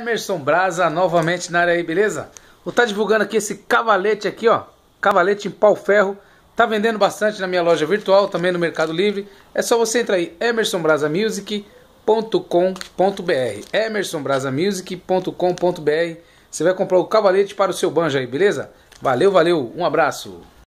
Emerson Braza novamente na área aí, beleza? Vou estar tá divulgando aqui esse cavalete aqui, ó. Cavalete em pau ferro. Tá vendendo bastante na minha loja virtual, também no Mercado Livre. É só você entrar aí, emersonbrasamusic.com.br emersonbrasamusic.com.br Você vai comprar o cavalete para o seu banjo aí, beleza? Valeu, valeu, um abraço!